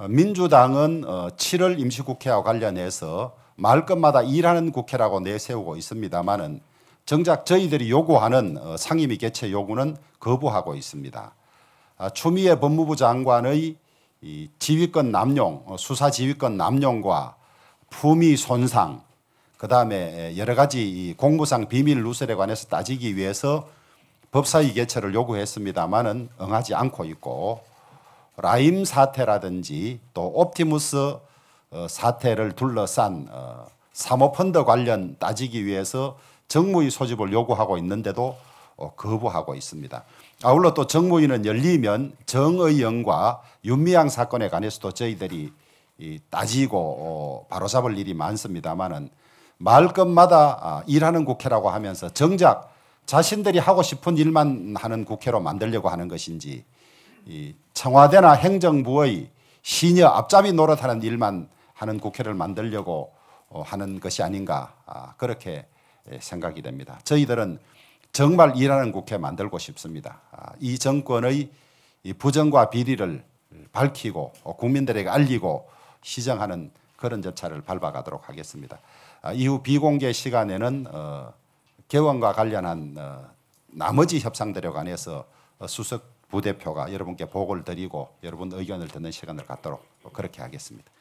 어, 민주당은 7월 어, 임시국회와 관련해서 말 것마다 일하는 국회라고 내세우고 있습니다만은 정작 저희들이 요구하는 어, 상임위 개최 요구는 거부하고 있습니다. 아, 추미애 법무부 장관의 지휘권 남용, 수사 지휘권 남용과 품위 손상, 그 다음에 여러 가지 공무상 비밀 누설에 관해서 따지기 위해서 법사위 개최를 요구했습니다만은 응하지 않고 있고 라임 사태라든지 또 옵티무스 어, 사태를 둘러싼 어, 사모펀드 관련 따지기 위해서 정무위 소집을 요구하고 있는데도 어, 거부하고 있습니다. 아울러 또 정무위는 열리면 정의영과 윤미향 사건에 관해서도 저희들이 따지고 바로잡을 일이 많습니다만은 말 것마다 아, 일하는 국회라고 하면서 정작 자신들이 하고 싶은 일만 하는 국회로 만들려고 하는 것인지 이 청와대나 행정부의 신녀 앞잡이 노릇하는 일만 하는 국회를 만들려고 어, 하는 것이 아닌가 아, 그렇게 예, 생각이 됩니다. 저희들은 정말 일하는 국회 만들고 싶습니다. 아, 이 정권의 부정과 비리를 밝히고 어, 국민들에게 알리고 시정하는 그런 절차를 밟아가도록 하겠습니다. 아, 이후 비공개 시간에는 어, 개원과 관련한 나머지 협상대로 관해서 수석 부대표가 여러분께 보고를 드리고 여러분 의견을 듣는 시간을 갖도록 그렇게 하겠습니다.